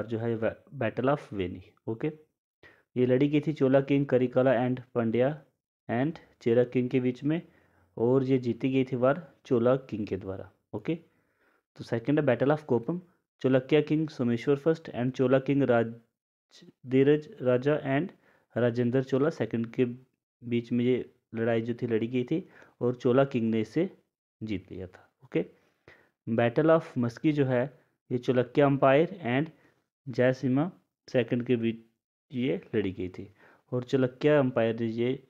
बार जो है battle of वेनी okay ये लड़ी गई थी Chola king Karikala and Pandya and Chera king के बीच में और ये जीती गई थी वार चोला किंग के द्वारा ओके तो सेकंड है battle of Koppam Chalukya king Someshwara first and Chola king Raj Dhiraj Raja and Rajendra Chola second के बीच में ये लड़ाई जो थी लड़ी गई थी और चोला किंग ने इसे जीत लिया था ओके बैटल ऑफ मस्की जो है ये Chalukya empire and Jayasimha second के बीच ये लड़ी गई थी और चलक्या अंपायर ने ये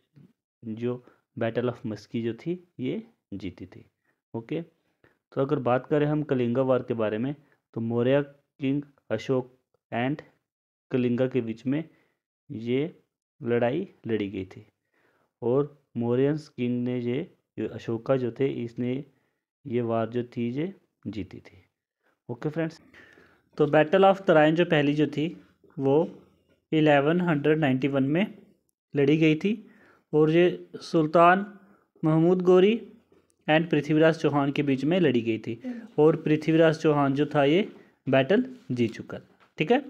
जो बैटल ऑफ मस्की जो थी ये जीती थी ओके तो अगर बात करें हम कलिंगा वार के बारे में तो मौर्या किंग अशोक एंड कलिंगा के बीच में ये लड़ाई लड़ी गई थी और मौर्यंस किंग ने ये अशोका जो थे इसने ये वार जो थी ये जीती थी ओके फ्रेंड्स तो बैटल ऑफ तराइन जो पहली जो थी वो 1191 में लड़ी गई थी और ये सुल्तान महमूद गोरी एंड पृथ्वीराज चौहान के बीच में लड़ी गई थी और पृथ्वीराज चौहान जो था ये बैटल जीत चुका ठीक है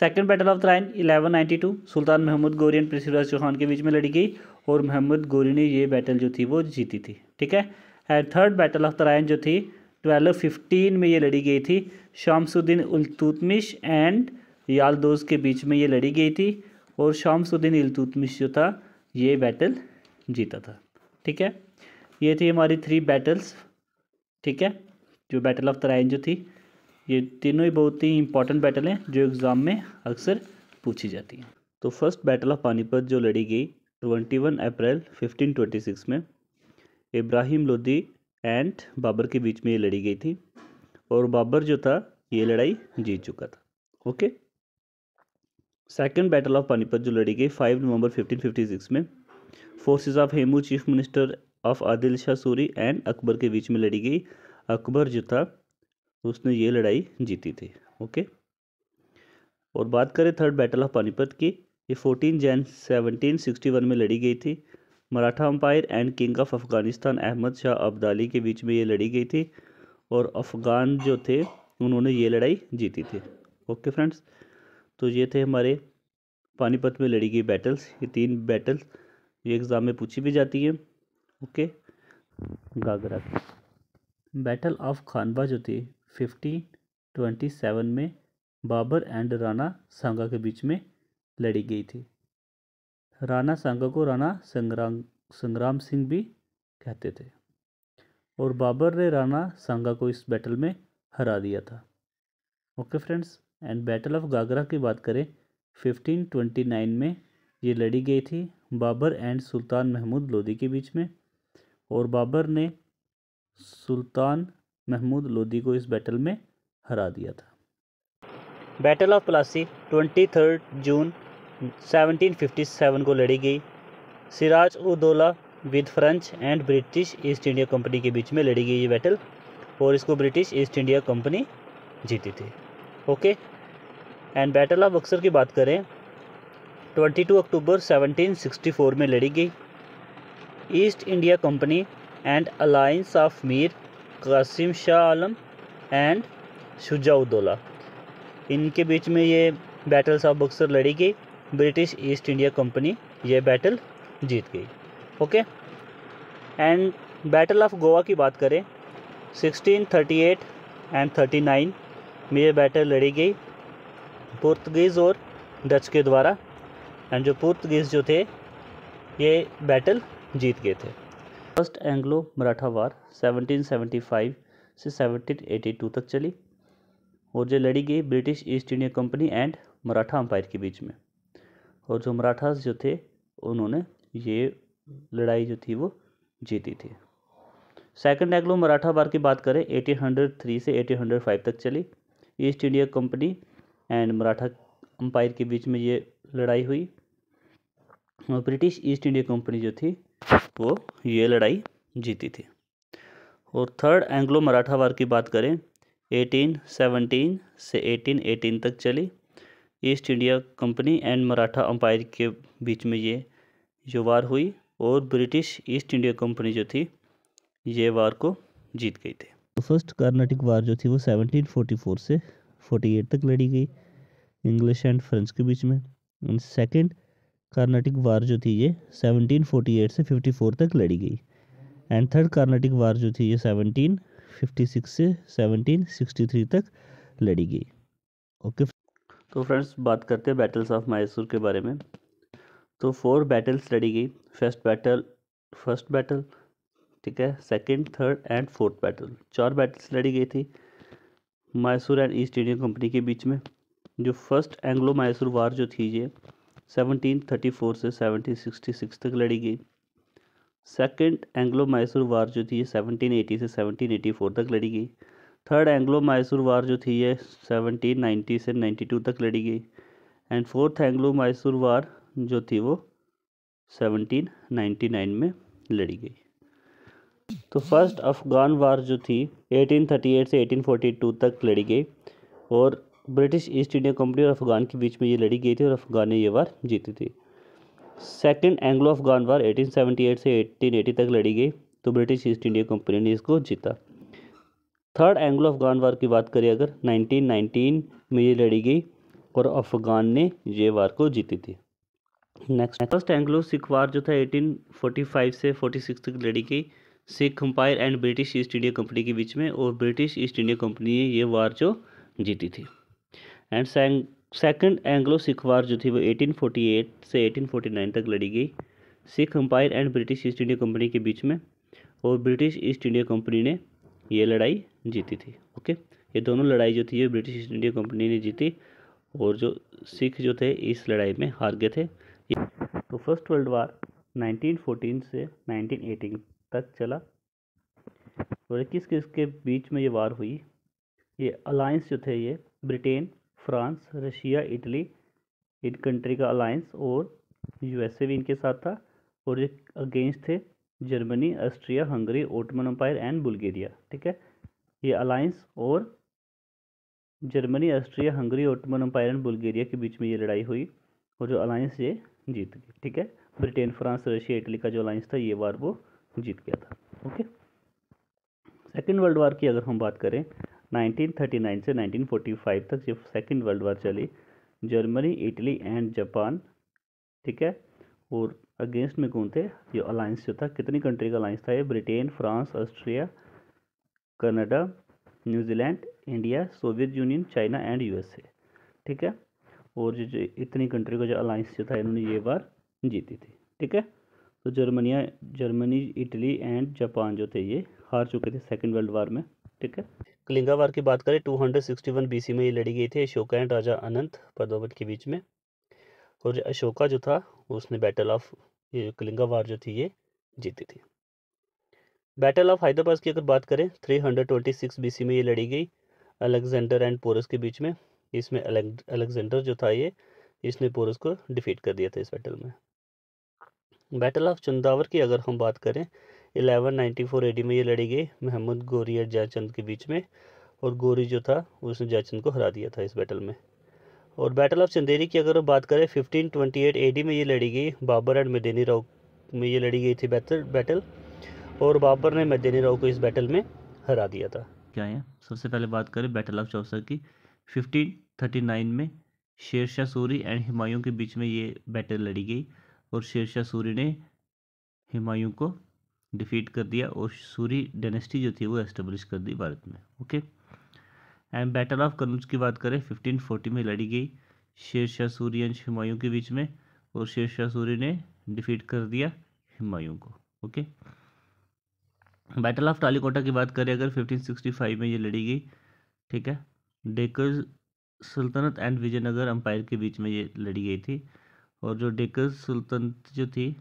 second battle of Tarain 1192 sultan Mahmud Ghori and Prithviraj Chauhan के बीच में लड़ी गई और महमूद गोरी ने ये बैटल जो थी वो जीती थी ठीक है and third battle of Tarain जो थी 1215 में ये लड़ी गई थी शामसुद्दीन अलतुतमिश एंड यालदोज के बीच में ये लड़ी गई थी और शामसुद्दीन अलतुतमिश जो था ये बैटल जीता था ठीक है ये थी हमारी थ्री बैटल्स ठीक है जो बैटल ऑफ तराइन जो थी ये तीनों ही बहुत ही इंपॉर्टेंट बैटल हैं जो एग्ज़ाम में अक्सर पूछी जाती हैं तो फर्स्ट बैटल ऑफ पानीपत जो लड़ी गई वन अप्रैल सिक्स में इब्राहिम लोदी एंड बाबर के बीच में ये लड़ी गई थी और बाबर जो था ये लड़ाई जीत चुका था okay second battle of Panipat जो लड़ी गई फाइव नवंबर 1556 में forces of Hemu chief minister of Adil Shah Suri and Akbar के बीच में लड़ी गई अकबर जो था उसने ये लड़ाई जीती थी ओके और बात करें थर्ड बैटल ऑफ पानीपत की ये फोर्टीन जैन सेवनटीन में लड़ी गई थी Maratha empire and king of Afghanistan Ahmad Shah Abdali के बीच में ये लड़ी गई थी और अफ़गान जो थे उन्होंने ये लड़ाई जीती थी ओके फ्रेंड्स तो ये थे हमारे पानीपत में लड़ी गई बैटल्स ये तीन बैटल्स ये एग्ज़ाम में पूछी भी जाती है ओके गागरा की बैटल ऑफ खानवा जो थी फिफ्टीन ट्वेंटी सेवन में बाबर एंड राना सांगा के बीच में लड़ी गई थी राणा सांगा को राणा संग्राम संग्राम सिंह भी कहते थे और बाबर ने राणा सांगा को इस बैटल में हरा दिया था okay friends and battle of Ghaghra की बात करें 1529 में ये लड़ी गई थी बाबर एंड सुल्तान महमूद लोधी के बीच में और बाबर ने सुल्तान महमूद लोधी को इस बैटल में हरा दिया था battle of Plassey twenty third June 1757 को लड़ी गई Siraj Uddaula with French and British East India Company के बीच में लड़ी गई ये बैटल और इसको ब्रिटिश ईस्ट इंडिया कंपनी जीती थी okay and battle of Buxar की बात करें 22 अक्टूबर 1764 में लड़ी गई East India Company and alliance of Mir Qasim Shah Alam and Shujauddaula इनके बीच में ये बैटल्स ऑफ बक्सर लड़ी गई ब्रिटिश ईस्ट इंडिया कंपनी ये बैटल जीत गई okay and battle of Goa की बात करें 1638 एंड 39 में ये बैटल लड़ी गई पुर्तगीज़ और डच के द्वारा एंड जो पुर्तगीज़ जो थे ये बैटल जीत गए थे फर्स्ट एंग्लो मराठा वार 1775 से 1782 तक चली और जो लड़ी गई British East India Company and Maratha empire के बीच में और जो मराठास जो थे उन्होंने ये लड़ाई जो थी वो जीती थी सेकंड एंग्लो मराठा वार की बात करें एटीन हंड्रेड थ्री से एटीन हंड्रेड फाइव तक चली East India Company and Maratha empire के बीच में ये लड़ाई हुई और ब्रिटिश ईस्ट इंडिया कंपनी जो थी वो ये लड़ाई जीती थी और थर्ड एंग्लो मराठा वार की बात करें 1817 से 1818 तक चली East India Company and Maratha empire के बीच में ये जो वार हुई और ब्रिटिश ईस्ट इंडिया कंपनी जो थी ये वार को जीत गई थी तो फर्स्ट कार्नाटिक वार जो थी वो 1744 से 48 तक लड़ी गई इंग्लिश एंड फ्रेंच के बीच में एंड सेकेंड कार्नाटिक वार जो थी ये 1748 से 54 तक लड़ी गई एंड थर्ड कार्नाटिक वार जो थी ये 1756 से 1763 तक लड़ी गई ओके तो फ्रेंड्स बात करते हैं बैटल्स ऑफ मैसूर के बारे में तो फोर बैटल्स लड़ी गई फर्स्ट बैटल फर्स्ट बैटल ठीक है second third and fourth battle चार बैटल्स लड़ी गई थी Mysore and East India Company के बीच में जो फर्स्ट एंग्लो मैसूर वार जो थी ये सेवनटीन थर्टी फोर से सेवनटीन सिक्सटी सिक्स तक लड़ी गई सेकेंड एंग्लो मैसूर वार जो थी ये सेवनटीन एटी से सेवनटीन एटी फोर तक लड़ी गई थर्ड एंग्लो मैसूर वार जो थी ये सेवनटीन नाइन्टी से नाइन्टी टू तक लड़ी गई and fourth Anglo Mysore war जो थी वो सेवनटीन नाइन्टी नाइन में लड़ी गई तो फर्स्ट अफ़गान वार जो थी एटीन थर्टी एट से एटीन टू तक लड़ी गई और ब्रिटिश ईस्ट इंडिया कंपनी और अफ़गान के बीच में ये लड़ी गई थी और अफ़गान ने ये वार जीती थी second Anglo Afghan war eighteen eight से एटीन एटी तक लड़ी गई तो ब्रिटिश ईस्ट इंडिया कंपनी ने इसको जीता थर्ड एंग्लो अफगान वार की बात करें अगर 1919 में ये लड़ी गई और अफगान ने ये वार को जीती थी next first Anglo Sikh war जो था 1845 से 46 तक लड़ी गई Sikh empire and British East India Company के बीच में और ब्रिटिश ईस्ट इंडिया कंपनी ने ये वार जो जीती थी and second Anglo Sikh war जो थी वो 1848 से 1849 तक लड़ी गई Sikh empire and British East India Company के बीच में और ब्रिटिश ईस्ट इंडिया कंपनी ने ये लड़ाई जीती थी ओके ये दोनों लड़ाई जो थी ये ब्रिटिश ईस्ट इंडिया कंपनी ने जीती और जो सिख जो थे इस लड़ाई में हार गए थे तो फर्स्ट वर्ल्ड वार 1914 से 1918 तक चला और इक्कीस किस के बीच में ये वार हुई ये अलायंस जो थे ये ब्रिटेन फ्रांस रशिया इटली इन कंट्री का अलायंस और यूएसए भी इनके साथ था और ये अगेंस्ट थे Germany Austria Hungary Ottoman empire and Bulgaria ठीक है ये अलायंस और Germany Austria Hungary Ottoman empire and के बीच में ये लड़ाई हुई और जो अलायंस ये जीत गई ठीक है ब्रिटेन फ्रांस रशिया इटली का जो अलायंस था ये वार वो जीत गया था ओके सेकेंड वर्ल्ड वार की अगर हम बात करें 1939 से 1945 तक जब सेकेंड वर्ल्ड वार चली जर्मनी इटली एंड जापान ठीक है और अगेंस्ट में कौन थे ये अलायंस जो था कितनी कंट्री का अलायंस था ये Britain France Austria Canada New Zealand India Soviet Union China and USA ठीक है और जो, जो इतनी कंट्री का जो अलायंस जो था इन्होंने ये बार जीती थी ठीक है तो जर्मनिया जर्मनी इटली एंड जापान जो थे ये हार चुके थे सेकेंड वर्ल्ड वार में ठीक है कलिंगा वार की बात करें बी सी में ये लड़ी गई थी अशोका एंड राजा अनंत पदोवत के बीच में और अशोका जो था उसने बैटल ऑफ कलिंगा वार जो थी ये जीती थी बैटल ऑफ हैदराबाद की अगर बात करें 326 सी में ये लड़ी गई अलेक्जेंडर एंड पोरस के बीच में इसमें अलेक्जेंडर जो था ये इसने पोरस को डिफीट कर दिया था इस बैटल में बैटल ऑफ चंदावर की अगर हम बात करें 1194 एडी में ये लड़ी गई महमूद गोरी और जयचंद के बीच में और गोरी जो था उसने जयचंद को हरा दिया था इस बैटल में और बैटल ऑफ चंदेरी की अगर हम बात करें 1528 एडी में ये लड़ी गई बाबर एंड मदेनी राव में ये लड़ी गई थी बैटल बैटल और बाबर ने मदनी राव को इस बैटल में हरा दिया था क्या है सबसे पहले बात करें बैटल ऑफ चौसर की फिफ्टीन थर्टी नाइन में शेरशाह सूरी एंड हिमायूं के बीच में ये बैटल लड़ी गई और शेरशाह सूरी ने हिमायूं को डिफीट कर दिया और सूरी डेनेस्टी जो थी वो एस्टेब्लिश कर दी भारत में okay and battle of Kannauj की बात करें फोर्टी में लड़ी गई शेरशाह सूरी एंड हिमायूं के बीच में और शेरशाह सूरी ने डिफीट कर दिया हिमायूं को ओके बैटल ऑफ टालीकोटा की बात करें अगर 1565 में ये लड़ी गई ठीक है Deccan sultanate and Vijayanagara empire के बीच में ये लड़ी गई थी और जो डेकर्स सुल्तनत जो थी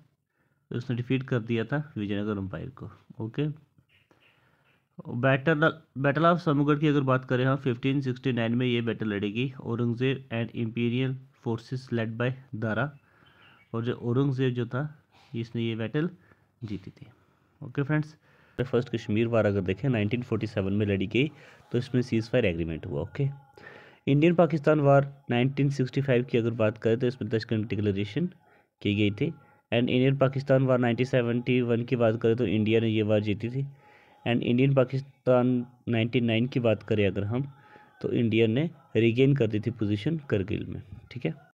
उसने डिफीट कर दिया था विजयनगर अम्पायर को okay battle battle of Samugarh की अगर बात करें हम हाँ, नाइन में ये बैटल लड़ेगी Aurangzeb and imperial forces led by Dara और जो औरंगज़ेब जो था इसने ये बैटल जीती थी okay friends the first Kashmir war अगर देखें 1947 में लड़ी गई तो इसमें सीज़ फायर एग्रीमेंट हुआ ओके इंडियन पाकिस्तान वार 1965 की अगर बात करें तो इसमें दस कंट्री डिक्लेरेशन की गई थी एंड इंडियन पाकिस्तान वार 1971 की बात करें तो इंडिया ने ये वार जीती थी एंड इंडियन पाकिस्तान नाइन की बात करें अगर हम तो इंडिया ने रिगेन कर दी थी पोजीशन करगिल में ठीक है